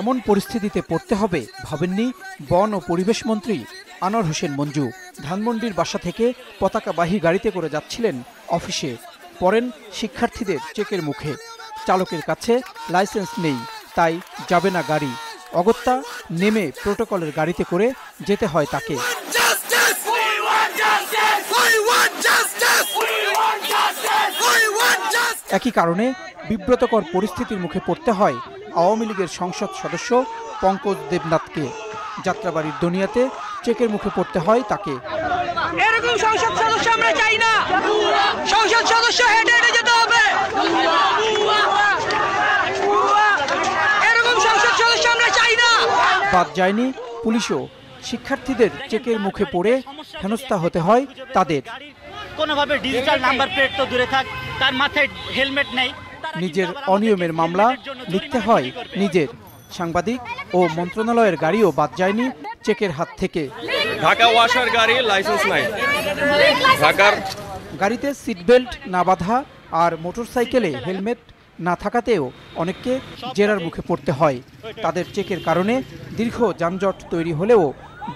এমন পরিস্থিতিতে পড়তে হবে ভাবেননি বন ও পরিবেশ মন্ত্রী আনোয়ার হোসেন মঞ্জু ধানমন্ডির বাসা থেকে পতাকাবাহী গাড়িতে করে যাচ্ছিলেন অফিসে পড়েন শিক্ষার্থীদের চেকের মুখে চালকের কাছে লাইসেন্স নেই তাই যাবে না গাড়ি অগত্যা নেমে প্রোটোকলের গাড়িতে করে যেতে হয় তাকে একই কারণে বিব্রতকর পরিস্থিতির মুখে পড়তে হয় আওয়ামী লীগের সংসদ সদস্য পঙ্কজ দেবনাথকে যাত্রাবাড়ির দুনিয়াতে চেকের মুখে পড়তে হয় তাকে এরকম সংসদ সদস্য আমরা চাই না সংসদ সদস্য হেঁটে হেঁটে যেতে হবে এরকম সংসদ সদস্য আমরা চাই না বাদ যায়নি পুলিশও শিক্ষার্থীদের চেকের মুখে পড়ে হেনস্থা হতে হয় তাদের কোনোভাবে ডিজিটাল নাম্বার প্লেট তো দূরে থাক তার মাথায় হেলমেট নেই নিজের অনিয়মের মামলা লিখতে হয় নিজের সাংবাদিক ও মন্ত্রণালয়ের গাড়িও বাদ যায়নি চেকের হাত থেকে ঢাকা ওয়াসার গাড়ি লাইসেন্স নাই ঢাকার গাড়িতে সিটবেল্ট না বাঁধা আর মোটরসাইকেলে হেলমেট না থাকাতেও অনেককে জেরার মুখে পড়তে হয় তাদের চেকের কারণে দীর্ঘ যানজট তৈরি হলেও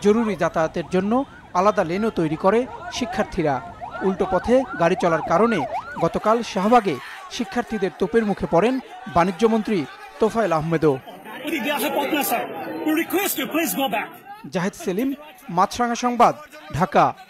জরুরি যাতায়াতের জন্য আলাদা লেনও তৈরি করে শিক্ষার্থীরা উল্টো পথে গাড়ি চলার কারণে গতকাল শাহবাগে শিক্ষার্থীদের তোপের মুখে পড়েন বাণিজ্যমন্ত্রী তোফায়েল আহমেদও জাহেদ সেলিম মাছরাঙা সংবাদ ঢাকা